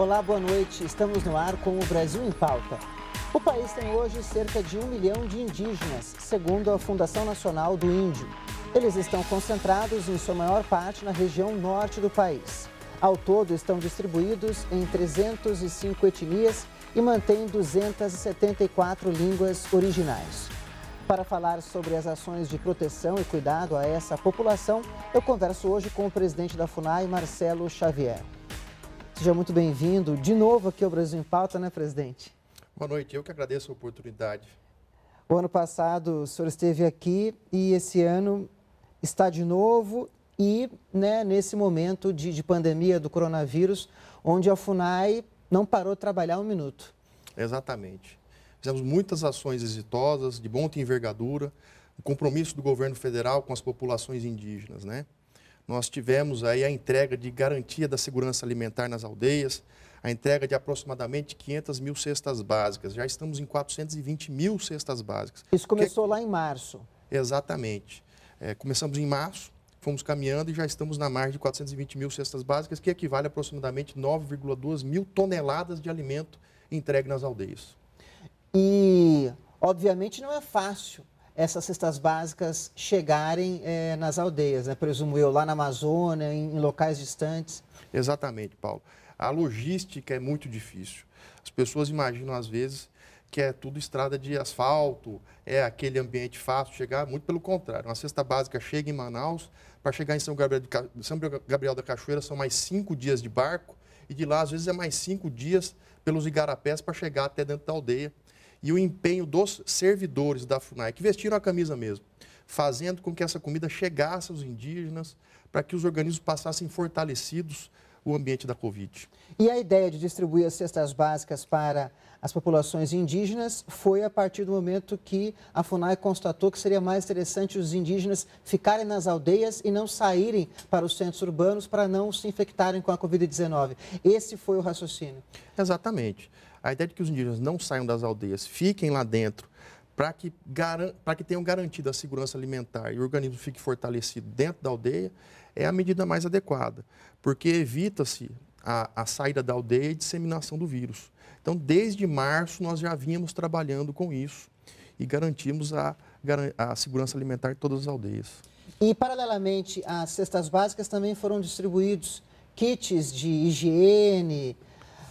Olá, boa noite. Estamos no ar com o Brasil em Pauta. O país tem hoje cerca de um milhão de indígenas, segundo a Fundação Nacional do Índio. Eles estão concentrados, em sua maior parte, na região norte do país. Ao todo, estão distribuídos em 305 etnias e mantêm 274 línguas originais. Para falar sobre as ações de proteção e cuidado a essa população, eu converso hoje com o presidente da FUNAI, Marcelo Xavier. Seja muito bem-vindo de novo aqui ao Brasil em Pauta, né, presidente? Boa noite, eu que agradeço a oportunidade. O ano passado o senhor esteve aqui e esse ano está de novo e né, nesse momento de, de pandemia do coronavírus, onde a FUNAI não parou de trabalhar um minuto. Exatamente. Fizemos muitas ações exitosas, de e envergadura, o compromisso do governo federal com as populações indígenas, né? Nós tivemos aí a entrega de garantia da segurança alimentar nas aldeias, a entrega de aproximadamente 500 mil cestas básicas. Já estamos em 420 mil cestas básicas. Isso começou que... lá em março. Exatamente. É, começamos em março, fomos caminhando e já estamos na margem de 420 mil cestas básicas, que equivale a aproximadamente 9,2 mil toneladas de alimento entregue nas aldeias. E, obviamente, não é fácil essas cestas básicas chegarem é, nas aldeias, né? presumo eu, lá na Amazônia, em, em locais distantes. Exatamente, Paulo. A logística é muito difícil. As pessoas imaginam, às vezes, que é tudo estrada de asfalto, é aquele ambiente fácil chegar, muito pelo contrário. Uma cesta básica chega em Manaus, para chegar em São Gabriel, São Gabriel, da Cachoeira são mais cinco dias de barco, e de lá, às vezes, é mais cinco dias pelos igarapés para chegar até dentro da aldeia e o empenho dos servidores da FUNAI, que vestiram a camisa mesmo, fazendo com que essa comida chegasse aos indígenas, para que os organismos passassem fortalecidos o ambiente da Covid. E a ideia de distribuir as cestas básicas para as populações indígenas foi a partir do momento que a FUNAI constatou que seria mais interessante os indígenas ficarem nas aldeias e não saírem para os centros urbanos para não se infectarem com a Covid-19. Esse foi o raciocínio. Exatamente. A ideia de que os indígenas não saiam das aldeias, fiquem lá dentro, para que, garan... que tenham garantido a segurança alimentar e o organismo fique fortalecido dentro da aldeia, é a medida mais adequada, porque evita-se a, a saída da aldeia e disseminação do vírus. Então, desde março, nós já vínhamos trabalhando com isso e garantimos a, a segurança alimentar em todas as aldeias. E, paralelamente às cestas básicas, também foram distribuídos kits de higiene,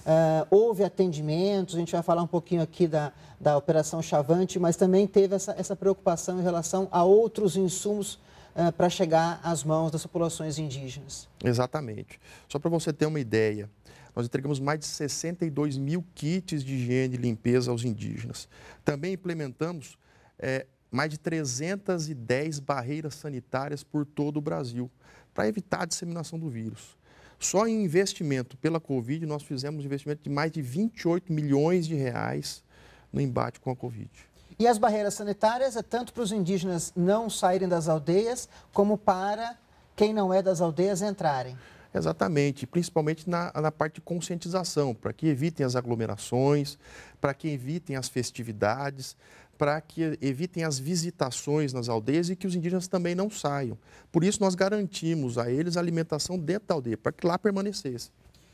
Uh, houve atendimentos, a gente vai falar um pouquinho aqui da, da Operação Chavante, mas também teve essa, essa preocupação em relação a outros insumos uh, para chegar às mãos das populações indígenas. Exatamente. Só para você ter uma ideia, nós entregamos mais de 62 mil kits de higiene e limpeza aos indígenas. Também implementamos é, mais de 310 barreiras sanitárias por todo o Brasil, para evitar a disseminação do vírus. Só em investimento pela Covid, nós fizemos um investimento de mais de 28 milhões de reais no embate com a Covid. E as barreiras sanitárias é tanto para os indígenas não saírem das aldeias, como para quem não é das aldeias entrarem. Exatamente, principalmente na, na parte de conscientização, para que evitem as aglomerações, para que evitem as festividades, para que evitem as visitações nas aldeias e que os indígenas também não saiam. Por isso, nós garantimos a eles a alimentação dentro da aldeia, para que lá permanecesse.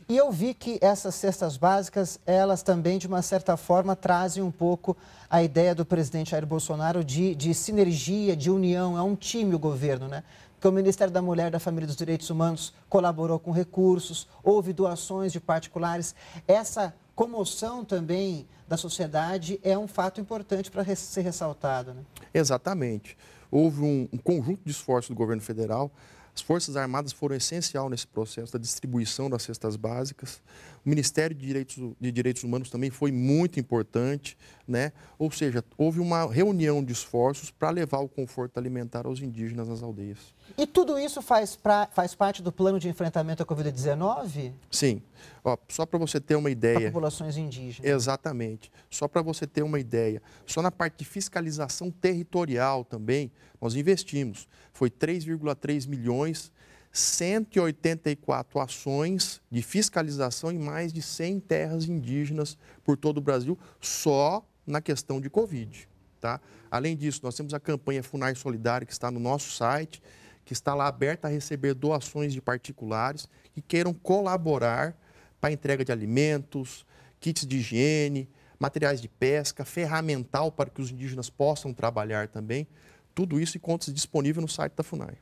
E eu vi que essas cestas básicas, elas também, de uma certa forma, trazem um pouco a ideia do presidente Jair Bolsonaro de, de sinergia, de união. É um time o governo, né? Porque o Ministério da Mulher, da Família e dos Direitos Humanos colaborou com recursos, houve doações de particulares. Essa comoção também da sociedade é um fato importante para ser ressaltado. Né? Exatamente. Houve um, um conjunto de esforços do governo federal. As Forças Armadas foram essencial nesse processo da distribuição das cestas básicas. O Ministério de Direitos, de Direitos Humanos também foi muito importante né? Ou seja, houve uma reunião de esforços para levar o conforto alimentar aos indígenas nas aldeias. E tudo isso faz, pra, faz parte do plano de enfrentamento à Covid-19? Sim. Ó, só para você ter uma ideia. Para populações indígenas. Exatamente. Só para você ter uma ideia. Só na parte de fiscalização territorial também, nós investimos. Foi 3,3 milhões 184 ações de fiscalização em mais de 100 terras indígenas por todo o Brasil, só na questão de Covid. Tá? Além disso, nós temos a campanha Funai Solidário, que está no nosso site, que está lá aberta a receber doações de particulares que queiram colaborar para a entrega de alimentos, kits de higiene, materiais de pesca, ferramental para que os indígenas possam trabalhar também. Tudo isso encontra-se disponível no site da FUNAI.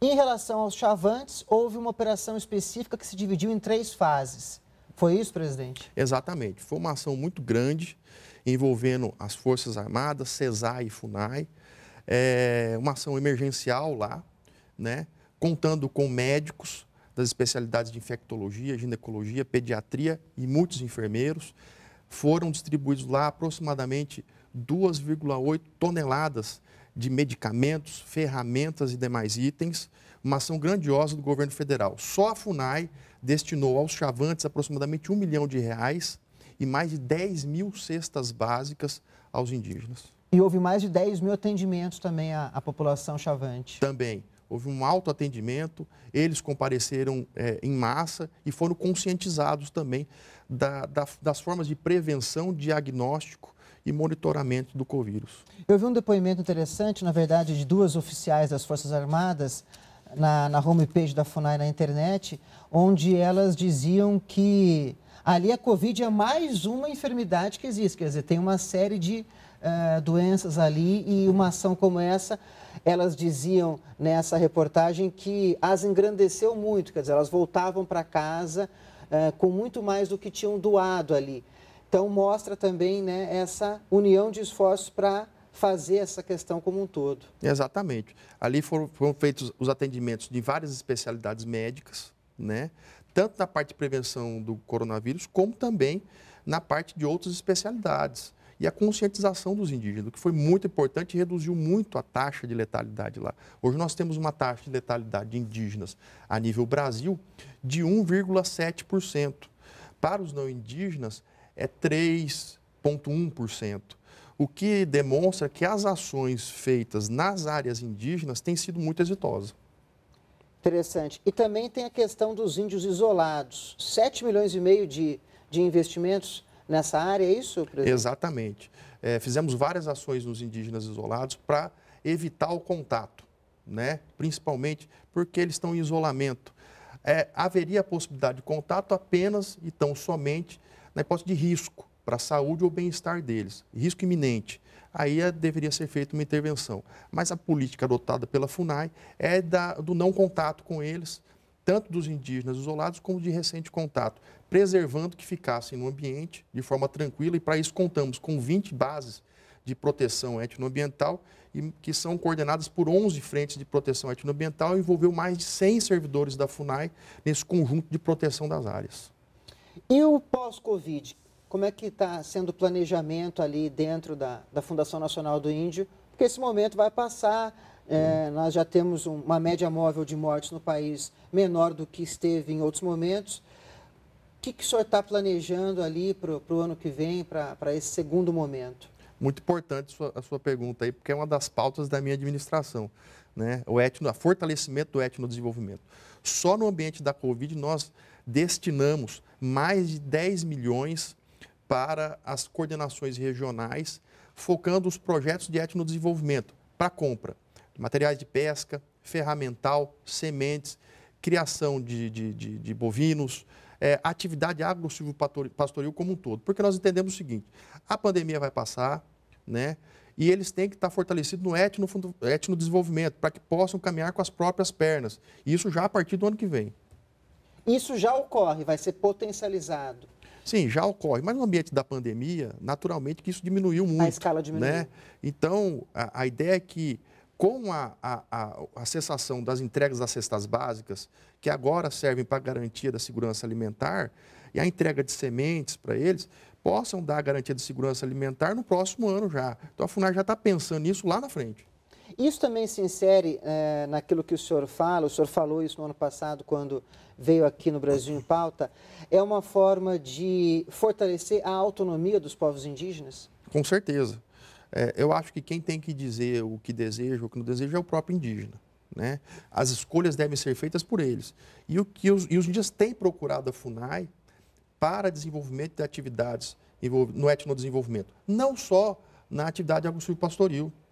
Em relação aos chavantes, houve uma operação específica que se dividiu em três fases. Foi isso, presidente? Exatamente. Foi uma ação muito grande envolvendo as Forças Armadas, CESAI e FUNAI, é, uma ação emergencial lá, né, contando com médicos das especialidades de infectologia, ginecologia, pediatria e muitos enfermeiros. Foram distribuídos lá aproximadamente 2,8 toneladas de medicamentos, ferramentas e demais itens, uma ação grandiosa do governo federal. Só a FUNAI destinou aos chavantes aproximadamente um milhão de reais e mais de 10 mil cestas básicas aos indígenas. E houve mais de 10 mil atendimentos também à, à população chavante. Também. Houve um alto atendimento, eles compareceram é, em massa e foram conscientizados também da, da, das formas de prevenção, diagnóstico e monitoramento do Covírus. Eu vi um depoimento interessante, na verdade, de duas oficiais das Forças Armadas na, na homepage da FUNAI na internet, onde elas diziam que ali a Covid é mais uma enfermidade que existe, quer dizer, tem uma série de uh, doenças ali e uma ação como essa, elas diziam nessa reportagem que as engrandeceu muito, quer dizer, elas voltavam para casa uh, com muito mais do que tinham doado ali. Então, mostra também né, essa união de esforços para fazer essa questão como um todo. Exatamente. Ali foram, foram, feitos os atendimentos de várias especialidades médicas, né? tanto na parte de prevenção do coronavírus, como também na parte de outras especialidades. E a conscientização dos indígenas, que foi muito importante e reduziu muito a taxa de letalidade lá. Hoje nós temos uma taxa de letalidade de indígenas a nível Brasil de 1,7%. Para os não indígenas, é 3,1% o que demonstra que as ações feitas nas áreas indígenas têm sido muito exitosas. Interessante. E também tem a questão dos índios isolados. 7 milhões e meio de, de investimentos nessa área, é isso, presidente? Exatamente. É, fizemos várias ações nos indígenas isolados para evitar o contato, né? principalmente porque eles estão em isolamento. É, haveria a possibilidade de contato apenas e tão somente na hipótese de risco para a saúde ou bem-estar deles, risco iminente aí é, deveria ser feita uma intervenção. Mas a política adotada pela FUNAI é da, do não contato com eles, tanto dos indígenas isolados como de recente contato, preservando que ficassem no ambiente de forma tranquila e para isso contamos com 20 bases de proteção etnoambiental e que são coordenadas por 11 frentes de proteção etnoambiental e envolveu mais de 100 servidores da FUNAI nesse conjunto de proteção das áreas. E o pós-Covid, como é que está sendo o planejamento ali dentro da, da Fundação Nacional do Índio, porque esse momento vai passar, é, uhum. nós já temos uma média móvel de mortes no país menor do que esteve em outros momentos. O que, que o senhor está planejando ali para o ano que vem, para esse segundo momento? Muito importante a sua, a sua pergunta aí, porque é uma das pautas da minha administração. Né? O etno, o fortalecimento do etno desenvolvimento. Só no ambiente da Covid nós destinamos mais de 10 milhões para as coordenações regionais, focando os projetos de etnodesenvolvimento para compra materiais de pesca, ferramental, sementes, criação de, de, de, de bovinos, é, atividade agro-silvopastoril como um todo. Porque nós entendemos o seguinte, a pandemia vai passar, né? E eles têm que estar fortalecidos no etno, etno desenvolvimento, para que possam caminhar com as próprias pernas. E isso já a partir do ano que vem. Isso já ocorre, vai ser potencializado. Sim, já ocorre, mas no ambiente da pandemia, naturalmente que isso diminuiu muito. A escala diminuiu. Né? Então, a, a ideia é que com a, a, a, a, cessação das entregas das cestas básicas, que agora servem para garantia da segurança alimentar, e a entrega de sementes para eles, possam dar garantia de segurança alimentar no próximo ano já. Então a FUNAR já está pensando nisso lá na frente. Isso também se insere é, naquilo que o senhor fala, o senhor falou isso no ano passado, quando veio aqui no Brasil em pauta, é uma forma de fortalecer a autonomia dos povos indígenas? Com certeza. É, eu acho que quem tem que dizer o que deseja, o que não deseja, é o próprio indígena. Né? As escolhas devem ser feitas por eles. E o que os, e os indígenas têm procurado a FUNAI para desenvolvimento de atividades no etnodesenvolvimento, não só na atividade agrosilvopastoril, pastoril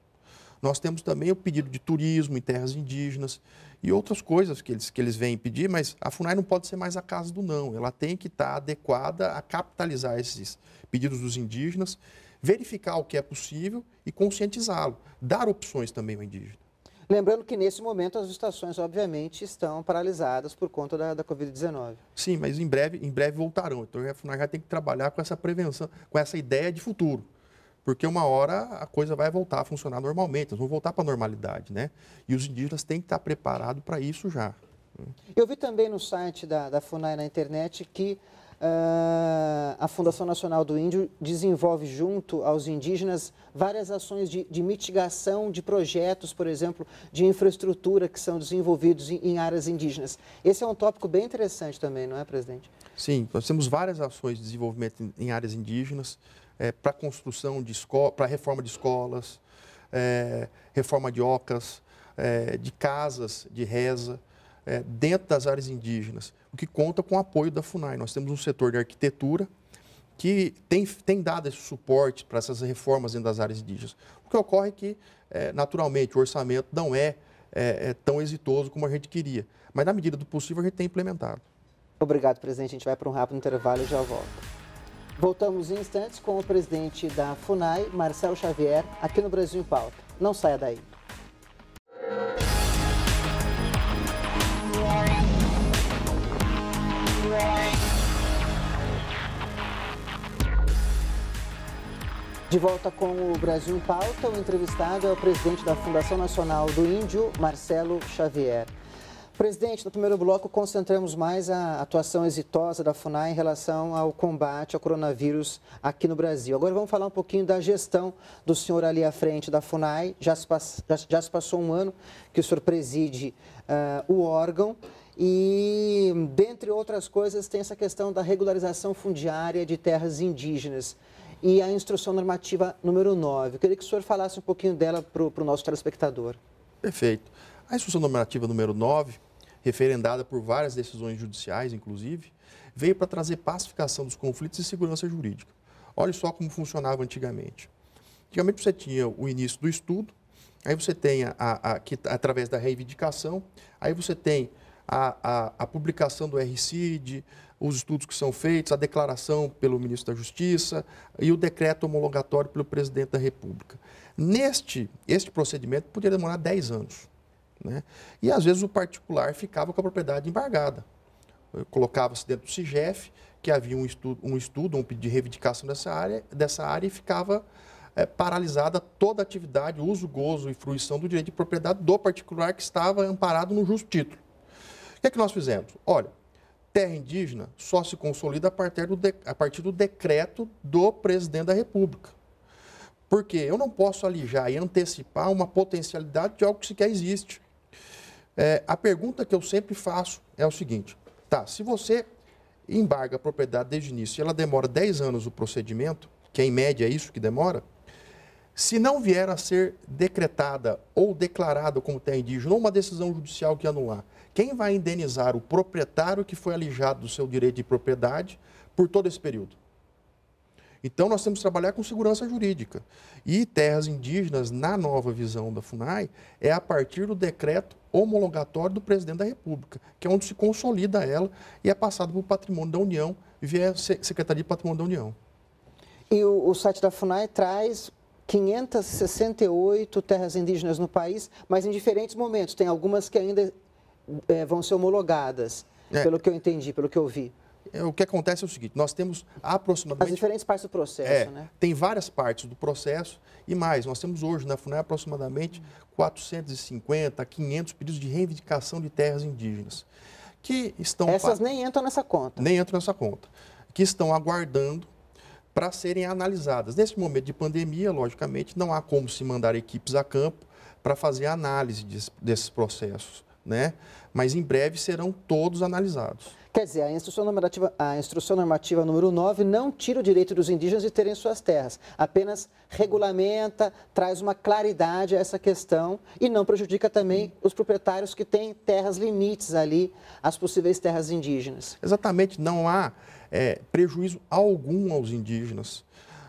nós temos também o pedido de turismo em terras indígenas e outras coisas que eles, que eles vêm pedir, mas a FUNAI não pode ser mais a casa do não. Ela tem que estar adequada a capitalizar esses pedidos dos indígenas, verificar o que é possível e conscientizá-lo. Dar opções também ao indígena. Lembrando que nesse momento as estações, obviamente, estão paralisadas por conta da, da Covid-19. Sim, mas em breve, em breve voltarão. Então a FUNAI já tem que trabalhar com essa prevenção, com essa ideia de futuro porque uma hora a coisa vai voltar a funcionar normalmente, vão voltar para a normalidade, né? E os indígenas têm que estar tá preparados para isso já. Eu vi também no site da, da FUNAI na internet que Uh, a Fundação Nacional do Índio desenvolve junto aos indígenas várias ações de, de mitigação de projetos, por exemplo, de infraestrutura que são desenvolvidos em, em, áreas indígenas. Esse é um tópico bem interessante também, não é, presidente? Sim, nós temos várias ações de desenvolvimento em, em áreas indígenas é, para construção de escola, para reforma de escolas, é, reforma de ocas, é, de casas de reza, é, dentro das áreas indígenas, o que conta com o apoio da FUNAI. Nós temos um setor de arquitetura que tem, tem dado esse suporte para essas reformas dentro das áreas indígenas. O que ocorre é que, é, naturalmente, o orçamento não é, é, tão exitoso como a gente queria, mas na medida do possível a gente tem implementado. Obrigado, presidente. A gente vai para um rápido intervalo e já volto. Voltamos em instantes com o presidente da FUNAI, Marcelo Xavier, aqui no Brasil em Pauta. Não saia daí. De volta com o Brasil em Pauta, o entrevistado é o presidente da Fundação Nacional do Índio, Marcelo Xavier. Presidente, no primeiro bloco, concentramos mais a atuação exitosa da FUNAI em relação ao combate ao coronavírus aqui no Brasil. Agora vamos falar um pouquinho da gestão do senhor ali à frente da FUNAI. Já se, pass... já se passou um ano que o senhor preside uh, o órgão e, dentre outras coisas, tem essa questão da regularização fundiária de terras indígenas e a instrução normativa número 9. Eu queria que o senhor falasse um pouquinho dela para o nosso telespectador. Perfeito. A instrução normativa número 9 referendada por várias decisões judiciais, inclusive, veio para trazer pacificação dos conflitos e segurança jurídica. Olha só como funcionava antigamente. Antigamente você tinha o início do estudo, aí você tem, a, a, a que, através da reivindicação, aí você tem a, a, a publicação do RCID, os estudos que são feitos, a declaração pelo ministro da Justiça e o decreto homologatório pelo presidente da República. Neste este procedimento poderia demorar 10 anos. Né? E às vezes o particular ficava com a propriedade embargada. Colocava-se dentro do CIGEF, que havia um estudo, um estudo, um pedido de reivindicação dessa área, dessa área e ficava é, paralisada toda a atividade, uso, gozo e fruição do direito de propriedade do particular que estava amparado no justo título. O que é que nós fizemos? Olha, terra indígena só se consolida a partir do, de, a partir do decreto do presidente da República. Porque eu não posso alijar e antecipar uma potencialidade de algo que sequer existe. É, a pergunta que eu sempre faço é o seguinte: tá, se você embarga a propriedade desde o início e ela demora 10 anos o procedimento, que em média é isso que demora, se não vier a ser decretada ou declarada como terra indígena ou uma decisão judicial que anular, quem vai indenizar o proprietário que foi alijado do seu direito de propriedade por todo esse período? Então, nós temos que trabalhar com segurança jurídica. E terras indígenas, na nova visão da FUNAI, é a partir do decreto homologatório do presidente da República, que é onde se consolida ela e é passado para o patrimônio da União, via Secretaria de Patrimônio da União. E o, o site da FUNAI traz 568 terras indígenas no país, mas em diferentes momentos. Tem algumas que ainda é, vão ser homologadas, é. pelo que eu entendi, pelo que eu vi. É, o que acontece é o seguinte: nós temos aproximadamente. As diferentes partes do processo, é, né? Tem várias partes do processo e mais. Nós temos hoje na FUNAI aproximadamente 450 500 pedidos de reivindicação de terras indígenas. Que estão. Essas nem entram nessa conta. Nem entram nessa conta. Que estão aguardando para serem analisadas. Nesse momento de pandemia, logicamente, não há como se mandar equipes a campo para fazer a análise desses processos né? Mas em breve serão todos analisados. Quer dizer, a instrução normativa, a instrução normativa número 9 não tira o direito dos indígenas de terem suas terras, apenas regulamenta, traz uma claridade a essa questão e não prejudica também os proprietários que têm terras limites ali as possíveis terras indígenas. Exatamente, não há é, prejuízo algum aos indígenas.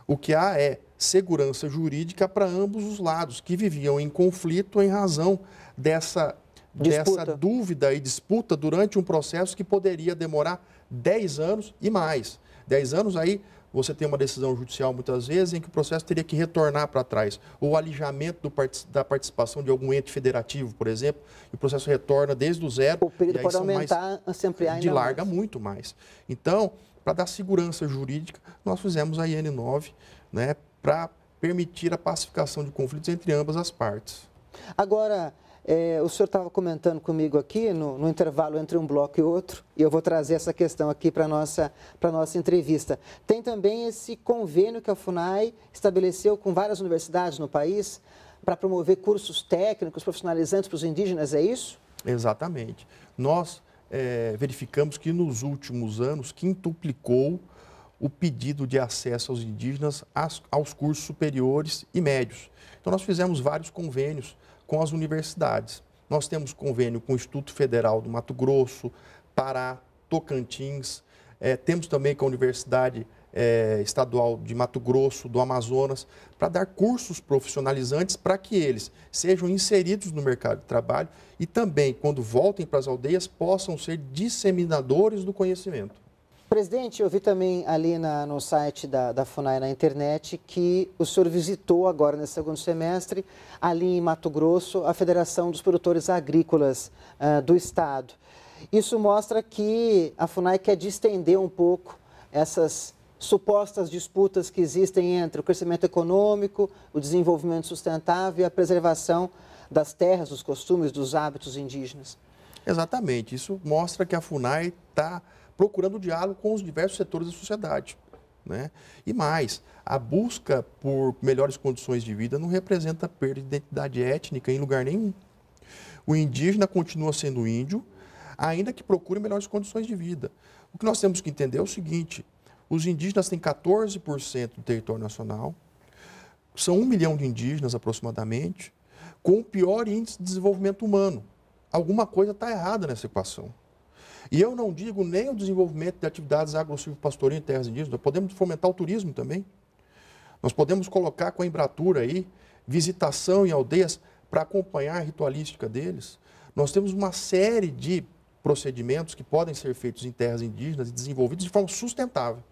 O que há é segurança jurídica para ambos os lados que viviam em conflito em razão dessa disputa. dessa dúvida e disputa durante um processo que poderia demorar 10 anos e mais. 10 anos aí você tem uma decisão judicial muitas vezes em que o processo teria que retornar para trás. Ou o alijamento part... da participação de algum ente federativo, por exemplo, e o processo retorna desde o zero. O período pode aumentar, mais... se ampliar ainda De larga mais. muito mais. Então, para dar segurança jurídica, nós fizemos a IN9 né, para permitir a pacificação de conflitos entre ambas as partes. Agora, é, o senhor estava comentando comigo aqui, no, no, intervalo entre um bloco e outro, e eu vou trazer essa questão aqui para a nossa, nossa entrevista. Tem também esse convênio que a FUNAI estabeleceu com várias universidades no país para promover cursos técnicos profissionalizantes para os indígenas, é isso? Exatamente. Nós é, verificamos que nos últimos anos quintuplicou o pedido de acesso aos indígenas aos, aos cursos superiores e médios. Então, nós fizemos vários convênios com as universidades. Nós temos convênio com o Instituto Federal do Mato Grosso, Pará, Tocantins, é, temos também com a Universidade é, Estadual de Mato Grosso, do Amazonas, para dar cursos profissionalizantes para que eles sejam inseridos no mercado de trabalho e também, quando voltem para as aldeias, possam ser disseminadores do conhecimento. Presidente, eu vi também ali na, no site da, da, FUNAI na internet que o senhor visitou agora nesse segundo semestre, ali em Mato Grosso, a Federação dos Produtores Agrícolas uh, do Estado. Isso mostra que a FUNAI quer distender um pouco essas supostas disputas que existem entre o crescimento econômico, o desenvolvimento sustentável e a preservação das terras, dos costumes, dos hábitos indígenas. Exatamente. Isso mostra que a FUNAI está procurando diálogo com os diversos setores da sociedade. Né? E mais, a busca por melhores condições de vida não representa perda de identidade étnica em lugar nenhum. O indígena continua sendo índio, ainda que procure melhores condições de vida. O que nós temos que entender é o seguinte: os indígenas têm 14% do território nacional, são um milhão de indígenas aproximadamente, com o pior índice de desenvolvimento humano. Alguma coisa está errada nessa equação. E eu não digo nem o desenvolvimento de atividades agro-silvopastorinhas em terras indígenas, podemos fomentar o turismo também. Nós podemos colocar com a Embratura aí visitação em aldeias para acompanhar a ritualística deles. Nós temos uma série de procedimentos que podem ser feitos em terras indígenas e desenvolvidos de forma sustentável.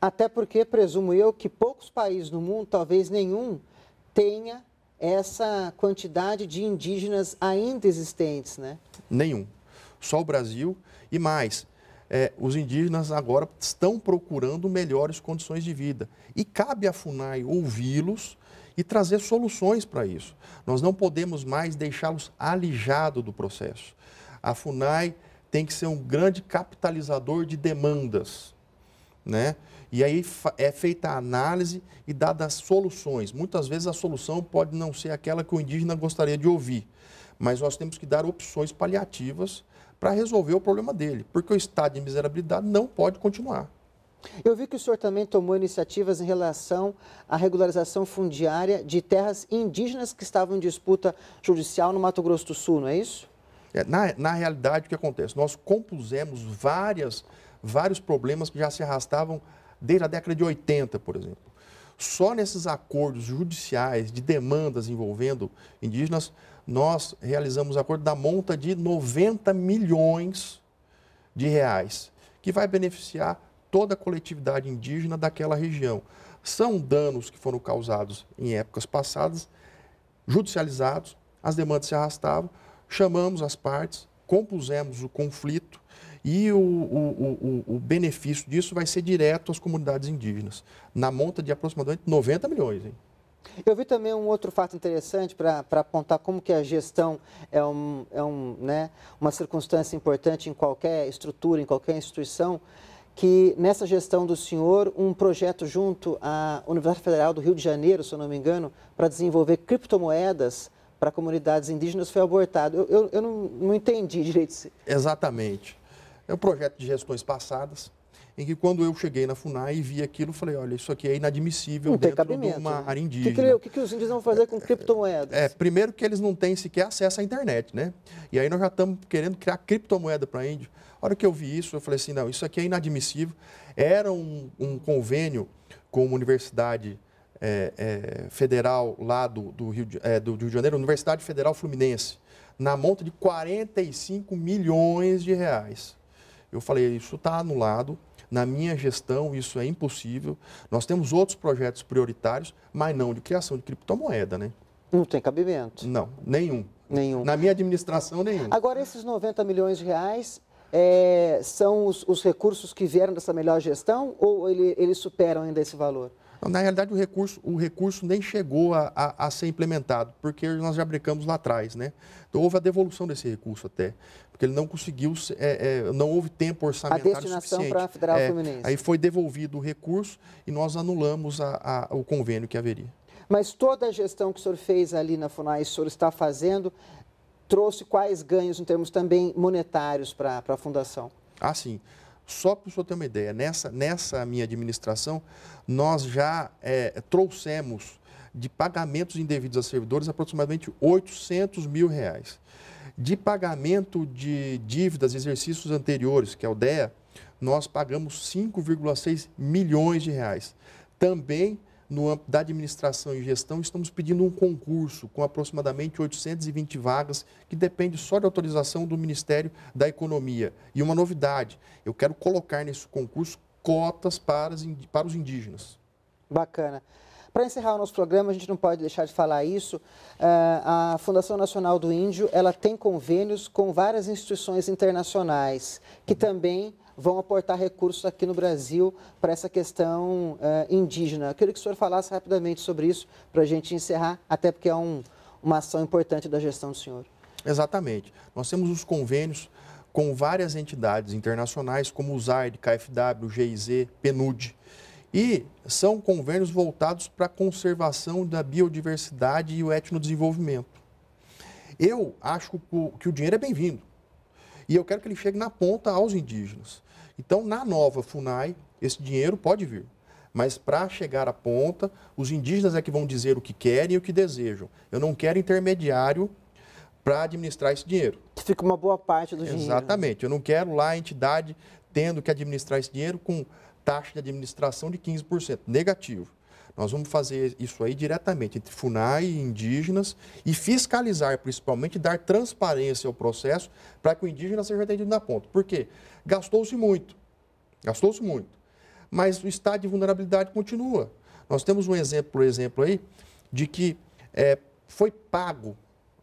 Até porque, presumo eu, que poucos países no mundo, talvez nenhum, tenha essa quantidade de indígenas ainda existentes, né? Nenhum só o Brasil e mais. É, os indígenas agora estão procurando melhores condições de vida. E cabe à FUNAI ouvi-los e trazer soluções para isso. Nós não podemos mais deixá-los alijados do processo. A FUNAI tem que ser um grande capitalizador de demandas. Né? E aí é feita a análise e dadas soluções. Muitas vezes a solução pode não ser aquela que o indígena gostaria de ouvir, mas nós temos que dar opções paliativas para resolver o problema dele, porque o estado de miserabilidade não pode continuar. Eu vi que o senhor também tomou iniciativas em relação à regularização fundiária de terras indígenas que estavam em disputa judicial no Mato Grosso do Sul, não é isso? É, na, na realidade, o que acontece? Nós compusemos várias, vários problemas que já se arrastavam desde a década de 80, por exemplo. Só nesses acordos judiciais de demandas envolvendo indígenas, nós realizamos acordo da monta de 90 milhões de reais, que vai beneficiar toda a coletividade indígena daquela região. São danos que foram causados em épocas passadas, judicializados, as demandas se arrastavam, chamamos as partes, compusemos o conflito e o, o, o, o, benefício disso vai ser direto às comunidades indígenas, na monta de aproximadamente 90 milhões. Hein? Eu vi também um outro fato interessante para apontar como que a gestão é, um, é um, né, uma circunstância importante em qualquer estrutura, em qualquer instituição, que nessa gestão do senhor, um projeto junto à Universidade Federal do Rio de Janeiro, se eu não me engano, para desenvolver criptomoedas para comunidades indígenas foi abortado. Eu, eu, eu não, não entendi direito. Exatamente. É um projeto de gestões passadas em que quando eu cheguei na FUNAI e vi aquilo, falei, olha, isso aqui é inadmissível não dentro de uma área né? indígena. Que que, o que, que, os índios vão fazer com criptomoedas? É, primeiro que eles não têm sequer acesso à internet, né? E aí nós já estamos querendo criar criptomoeda para índio. A hora que eu vi isso, eu falei assim, não, isso aqui é inadmissível. Era um, um convênio com uma universidade é, é, federal lá do, do, Rio de, é, do, do Rio de Janeiro, Universidade Federal Fluminense, na monta de 45 milhões de reais. Eu falei, isso está anulado, na minha gestão, isso é impossível. Nós temos outros projetos prioritários, mas não de criação de criptomoeda, né? Não tem cabimento. Não, nenhum. Nenhum. Na minha administração, nenhum. Agora, esses 90 milhões de reais é, são os, os, recursos que vieram dessa melhor gestão ou ele, eles superam ainda esse valor? Então, na realidade, o recurso, o recurso nem chegou a, a, a, ser implementado, porque nós já brincamos lá atrás, né? Então, houve a devolução desse recurso até, porque ele não conseguiu, é, é, não houve tempo orçamentário suficiente. A destinação para a Federal é, Fluminense. Aí foi devolvido o recurso e nós anulamos a, o convênio que haveria. Mas toda a gestão que o senhor fez ali na FUNAI, o senhor está fazendo, trouxe quais ganhos em termos também monetários para a Fundação? Ah, sim. Só para o senhor ter uma ideia, nessa, nessa minha administração, nós já é, trouxemos de pagamentos indevidos a servidores aproximadamente 800 mil reais. De pagamento de dívidas exercícios anteriores, que é o DEA, nós pagamos 5,6 milhões de reais. Também no âmbito da administração e gestão, estamos pedindo um concurso com aproximadamente 820 vagas, que depende só de autorização do Ministério da Economia. E uma novidade, eu quero colocar nesse concurso cotas para, para os indígenas. Bacana. Para encerrar o nosso programa, a gente não pode deixar de falar isso. É, a Fundação Nacional do Índio, ela tem convênios com várias instituições internacionais que também vão aportar recursos aqui no Brasil para essa questão uh, indígena. Eu queria que o senhor falasse rapidamente sobre isso para a gente encerrar, até porque é um, uma ação importante da gestão do senhor. Exatamente. Nós temos os convênios com várias entidades internacionais, como o ZARD, KFW, GIZ, PNUD. E são convênios voltados para a conservação da biodiversidade e o etnodesenvolvimento. Eu acho que o dinheiro é bem-vindo. E eu quero que ele chegue na ponta aos indígenas. Então, na nova FUNAI, esse dinheiro pode vir. Mas para chegar à ponta, os indígenas é que vão dizer o que querem e o que desejam. Eu não quero intermediário para administrar esse dinheiro. Que fica uma boa parte do dinheiro. Exatamente. Eu não quero lá a entidade tendo que administrar esse dinheiro com taxa de administração de 15%, negativo. Nós vamos fazer isso aí diretamente entre FUNAI e indígenas e fiscalizar, principalmente, dar transparência ao processo para que o indígena seja atendido na ponta. Por quê? Gastou-se muito. Gastou-se muito. Mas o estado de vulnerabilidade continua. Nós temos um exemplo, por exemplo, aí, de que é, foi pago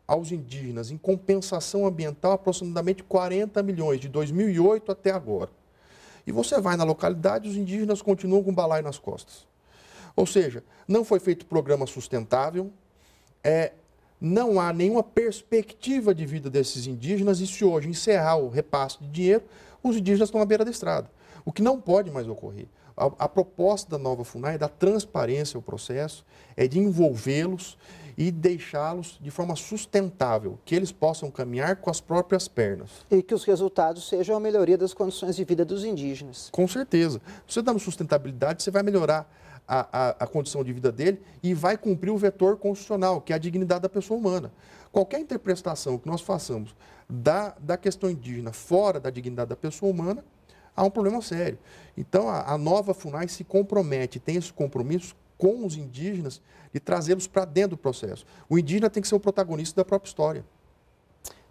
aos indígenas em compensação ambiental aproximadamente 40 milhões de 2008 até agora. E você vai na localidade, os indígenas continuam com balaio nas costas. Ou seja, não foi feito programa sustentável, é, não há nenhuma perspectiva de vida desses indígenas e se hoje encerrar o repasse de dinheiro, os indígenas estão à beira da estrada. O que não pode mais ocorrer. A, a proposta da nova FUNAI é dar transparência ao processo, é de envolvê-los e deixá-los de forma sustentável, que eles possam caminhar com as próprias pernas. E que os resultados sejam a melhoria das condições de vida dos indígenas. Com certeza. Você dando sustentabilidade, você vai melhorar a, a, a, condição de vida dele e vai cumprir o vetor constitucional, que é a dignidade da pessoa humana. Qualquer interpretação que nós façamos da, da questão indígena fora da dignidade da pessoa humana, há um problema sério. Então, a, a nova FUNAI se compromete, tem esse compromisso com os indígenas de trazê-los para dentro do processo. O indígena tem que ser o protagonista da própria história.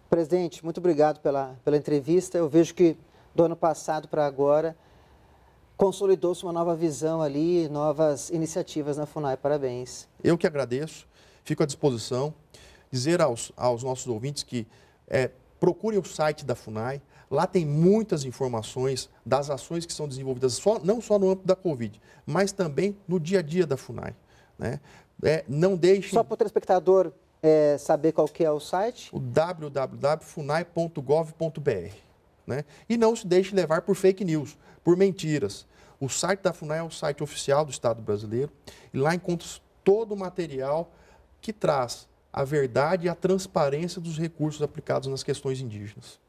Presidente, muito obrigado pela, pela entrevista. Eu vejo que do ano passado para agora consolidou-se uma nova visão ali, novas iniciativas na FUNAI. Parabéns. Eu que agradeço, fico à disposição. Dizer aos, aos nossos ouvintes que é, procurem o site da FUNAI. Lá tem muitas informações das ações que são desenvolvidas, só, não só no âmbito da Covid, mas também no dia a dia da FUNAI. Né? É, não deixe Só para o telespectador é, saber qual que é o site? O www.funai.gov.br. Né? E não se deixe levar por fake news, por mentiras. O site da FUNAI é o site oficial do Estado brasileiro e lá encontra todo o material que traz a verdade e a transparência dos recursos aplicados nas questões indígenas.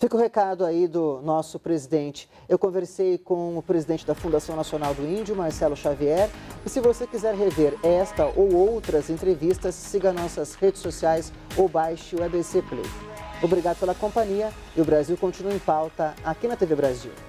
Fica o recado aí do nosso presidente. Eu conversei com o presidente da Fundação Nacional do Índio, Marcelo Xavier. E se você quiser rever esta ou outras entrevistas, siga nossas redes sociais ou baixe o EBC Play. Obrigado pela companhia e o Brasil continua em pauta aqui na TV Brasil.